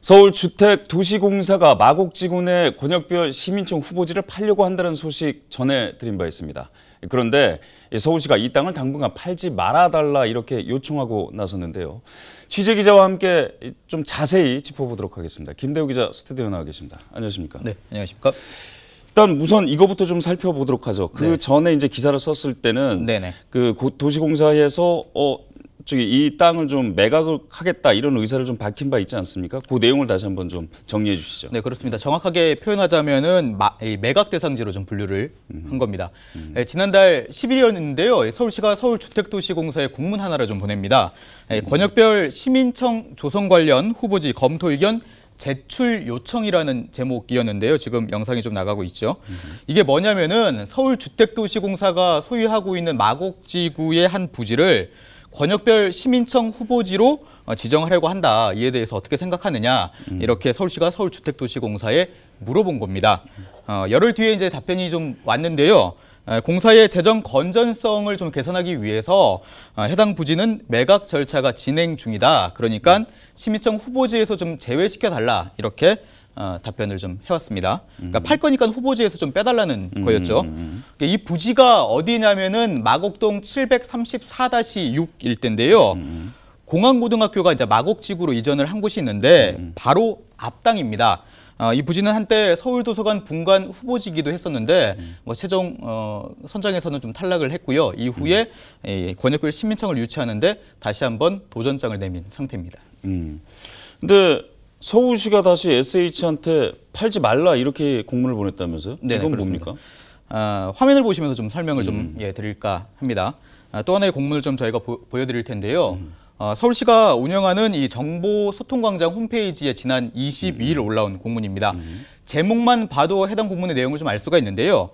서울주택도시공사가 마곡지구내 권역별 시민청 후보지를 팔려고 한다는 소식 전해드린 바 있습니다. 그런데 서울시가 이 땅을 당분간 팔지 말아달라 이렇게 요청하고 나섰는데요. 취재 기자와 함께 좀 자세히 짚어보도록 하겠습니다. 김대우 기자 스튜디오 나와 계십니다. 안녕하십니까? 네, 안녕하십니까? 일단 우선 이거부터 좀 살펴보도록 하죠. 그 네. 전에 이제 기사를 썼을 때는 네네. 그 도시공사에서 어 저기 이 땅을 좀 매각을 하겠다 이런 의사를 좀 밝힌 바 있지 않습니까? 그 내용을 다시 한번 좀 정리해 주시죠. 네 그렇습니다. 정확하게 표현하자면은 마, 매각 대상지로 좀 분류를 한 음. 겁니다. 음. 예, 지난달 11일이었는데요. 예, 서울시가 서울주택도시공사에 공문 하나를 좀 보냅니다. 예, 음. 권역별 시민청 조성 관련 후보지 검토 의견 제출 요청이라는 제목이었는데요. 지금 영상이 좀 나가고 있죠. 음. 이게 뭐냐면은 서울주택도시공사가 소유하고 있는 마곡지구의 한 부지를 권역별 시민청 후보지로 어, 지정하려고 한다. 이에 대해서 어떻게 생각하느냐 음. 이렇게 서울시가 서울주택도시공사에 물어본 겁니다. 어, 열흘 뒤에 이제 답변이 좀 왔는데요. 공사의 재정 건전성을 좀 개선하기 위해서 어, 해당 부지는 매각 절차가 진행 중이다. 그러니까 음. 시민청 후보지에서 좀 제외시켜 달라 이렇게 어, 답변을 좀 해왔습니다. 그러니까 팔 거니까 후보지에서 좀 빼달라는 음. 거였죠. 음. 음. 그러니까 이 부지가 어디냐면은 마곡동 734-6일 텐데요. 음, 음. 공항고등학교가 이제 마곡지구로 이전을 한 곳이 있는데 바로 앞당입니다 어, 이 부지는 한때 서울도서관 분관 후보지기도 했었는데 뭐 최종 어, 선정에서는 좀 탈락을 했고요. 이후에 음. 예, 예, 권역별 신민청을 유치하는데 다시 한번 도전장을 내민 상태입니다. 음. 근데 서울시가 다시 SH한테 팔지 말라 이렇게 공문을 보냈다면서요? 네, 이건 그렇습니다. 뭡니까? 아, 화면을 보시면서 좀 설명을 음. 좀 예, 드릴까 합니다. 아, 또 하나의 공문을 좀 저희가 보, 여드릴 텐데요. 음. 아, 서울시가 운영하는 이 정보 소통광장 홈페이지에 지난 22일 음. 올라온 공문입니다. 음. 제목만 봐도 해당 공문의 내용을 좀 알 수가 있는데요.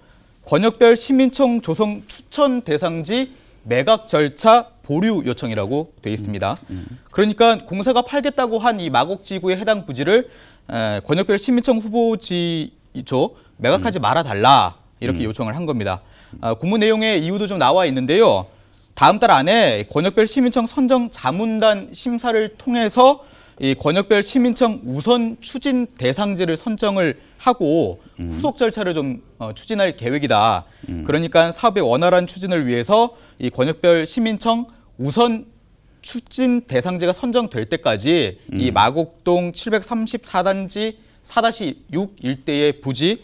권역별 시민청 조성 추천 대상지 매각 절차 보류 요청이라고 돼 있습니다. 그러니까 공사가 팔겠다고 한 이 마곡지구의 해당 부지를 권역별 시민청 후보지조 매각하지 말아달라 이렇게 음. 요청을 한 겁니다. 아, 공문 내용의 이유도 좀 나와 있는데요. 다음 달 안에 권역별 시민청 선정 자문단 심사를 통해서 이 권역별 시민청 우선 추진 대상지를 선정을 하고 음. 후속 절차를 좀 어, 추진할 계획이다. 음. 그러니까 사업의 원활한 추진을 위해서 이 권역별 시민청 우선 추진 대상지가 선정될 때까지 음. 이 마곡동 734단지 4-6 일대의 부지를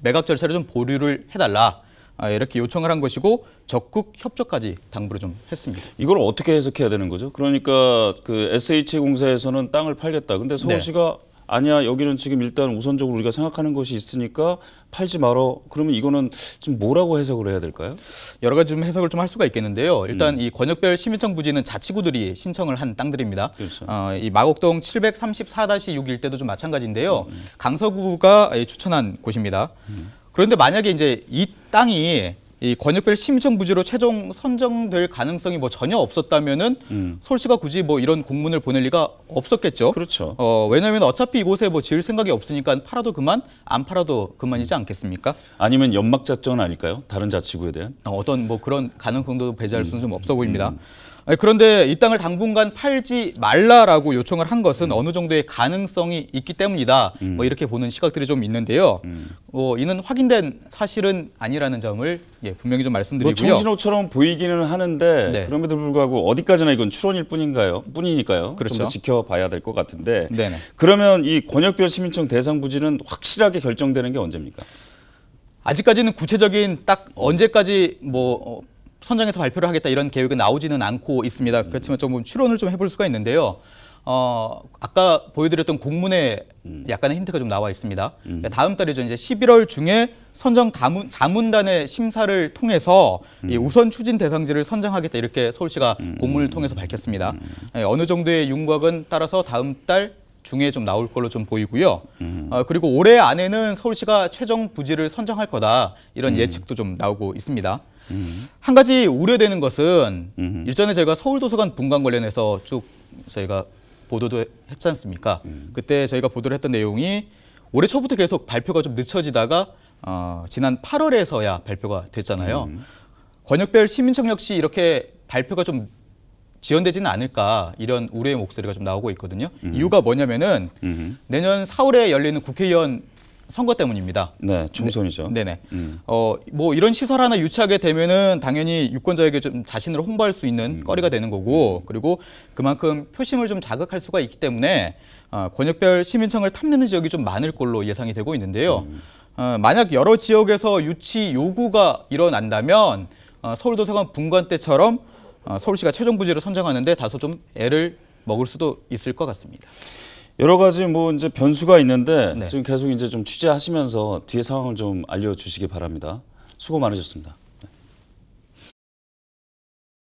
매각 절차를 좀 보류를 해달라. 아, 이렇게 요청을 한 것이고 적극 협조까지 당부를 좀 했습니다. 이걸 어떻게 해석해야 되는 거죠? 그러니까 그 SH공사에서는 땅을 팔겠다. 근데 네. 서울시가 네. 아니야 여기는 지금 일단 우선적으로 우리가 생각하는 것이 있으니까 팔지 말어 그러면 이거는 지금 뭐라고 해석을 해야 될까요? 여러 가지 좀 해석을 좀 할 수가 있겠는데요. 일단 음. 이 권역별 시민청 부지는 자치구들이 신청을 한 땅들입니다. 그렇죠. 어, 이 마곡동 734-6일때도좀 마찬가지인데요. 음. 강서구가 추천한 곳입니다. 음. 그런데 만약에 이제 이 땅이 이 권역별 심층 부지로 최종 선정될 가능성이 뭐 전혀 없었다면은 음. 서울시가 굳이 뭐 이런 공문을 보낼 리가 없었겠죠. 그렇죠. 어, 왜냐하면 어차피 이곳에 뭐 지을 생각이 없으니까 팔아도 그만, 안 팔아도 그만이지 않겠습니까? 아니면 연막 작전 아닐까요? 다른 자치구에 대한 어, 어떤 뭐 그런 가능성도 배제할 음. 수는 음. 좀 없어 보입니다. 음. 그런데 이 땅을 당분간 팔지 말라라고 요청을 한 것은 음. 어느 정도의 가능성이 있기 때문이다. 음. 뭐 이렇게 보는 시각들이 좀 있는데요. 음. 어, 이는 확인된 사실은 아니라는 점을 예, 분명히 좀 뭐 말씀드리고요. 뭐 정신호처럼 보이기는 하는데 네. 그럼에도 불구하고 어디까지나 이건 추론일 뿐인가요? 뿐이니까요. 그렇죠. 좀더 지켜봐야 될 것 같은데. 네네. 그러면 이 권역별 시민청 대상 부지는 확실하게 결정되는 게 언제입니까? 아직까지는 구체적인 딱 언제까지 뭐 어, 선정해서 발표를 하겠다 이런 계획은 나오지는 않고 있습니다. 그렇지만 조금 추론을 좀 해볼 수가 있는데요. 어, 아까 보여드렸던 공문에 음. 약간의 힌트가 좀 나와 있습니다. 음. 그러니까 다음 달이죠. 이제 11월 중에 선정 가문 자문단의 심사를 통해서 음. 이 우선 추진 대상지를 선정하겠다 이렇게 서울시가 음. 공문을 통해서 밝혔습니다. 음. 예, 어느 정도의 윤곽은 따라서 다음 달 중에 좀 나올 걸로 좀 보이고요. 음. 어, 그리고 올해 안에는 서울시가 최종 부지를 선정할 거다 이런 음. 예측도 좀 나오고 있습니다. 음. 한 가지 우려되는 것은 음. 일전에 저희가 서울도서관 분관 관련해서 쭉 저희가 보도도 했지 않습니까? 음. 그때 저희가 보도를 했던 내용이 올해 초부터 계속 발표가 좀 늦춰지다가 어, 지난 8월에서야 발표가 됐잖아요. 음. 권역별 시민청역 시 이렇게 발표가 좀 지연되지는 않을까 이런 우려의 목소리가 좀 나오고 있거든요. 음 이유가 뭐냐면은 음 내년 4월에 열리는 국회의원 선거 때문입니다. 네, 총선이죠. 네, 네. 음. 어, 뭐 이런 시설 하나 유치하게 되면은 당연히 유권자에게 좀 자신을 홍보할 수 있는 음. 거리가 되는 거고 음. 그리고 그만큼 표심을 좀 자극할 수가 있기 때문에 어, 권역별 시민청을 탐내는 지역이 좀 많을 걸로 예상이 되고 있는데요. 음. 어, 만약 여러 지역에서 유치 요구가 일어난다면 어, 서울도서관 분관 때처럼 어, 서울시가 최종 부지로 선정하는데 다소 좀 애를 먹을 수도 있을 것 같습니다. 여러 가지 뭐 이제 변수가 있는데 네. 지금 계속 이제 좀 취재하시면서 뒤에 상황을 좀 알려주시기 바랍니다. 수고 많으셨습니다.